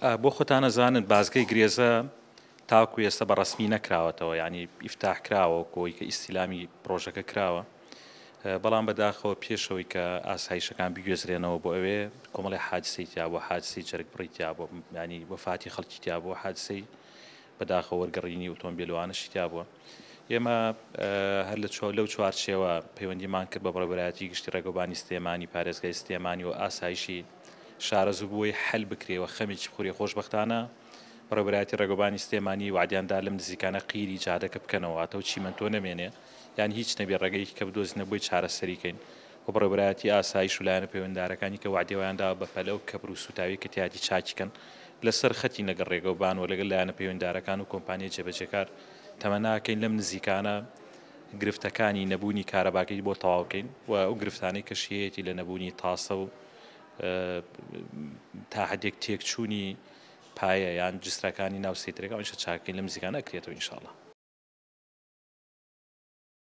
بۆ خۆتانە زانن بازگەی گرێزە تاکو ئێستا بە ڕسمی نەکراوەتەوە ینی ئیفتاح کراوە کۆی کە ئیسیلامی پرۆژەکە کراوە بەڵام بەداخەوە پێشەوەی کە ئاسایشەکان بگوێزرێنەوە بۆ ئەوێ کۆمەڵی حادسەیتیا بۆ حادسی جەرگ بڕیتیا بۆ ینی وەفاتی خەڵکیتیا بۆ حادسەی بەداخە وەرگەڕینی ئۆتۆمبیلوانە شتیا بووە. ئێمە هەر لە چۆ لەو چوارچێوە پەیوەندیمان کرد بە بڕبراتی گشتی ڕێگەبانی سێمانی پارێزگای سێمانی و ئاسایشی شارەز بووی حل بکرێەوە خەمیی خوری خۆشببختانە ڕێبراتی ڕێگەبانی سلێمانی وعدیاندا لەم نزیکانە قیری جادەکە بکەنەوەاتە و چیمەنتۆ نەمێنێ یان هیچ نەبێ ڕێگەی کە بدۆزی نەبووی چارەسەریکەین بۆ ڕێبراتی ئاسایی شولایانە پەیوەنددارەکانی کە وعدێوایاندا بە پەلە و کەپر و سوتاوی کە تیاتی چاکیکەن لەسەر خەتی نەگەر ڕێگەبانەوە لەگەل لایەنە پەیوەنددارەکان و کۆمپانیای جێبەجێکار تەمەناکەین لەم نزیکانە گرفتەکانی نەبوونی کارەباکەی بۆ تەواوکەین و ئەو گرفتانی کەشیەتی لە نەبوونی تاسە و تا حدێک تێکچوونی پایە یان جسترەکانی ناو سێترەکە ئەوش چاکەین لە مزیکانە کرێتەوە ئینشاءڵە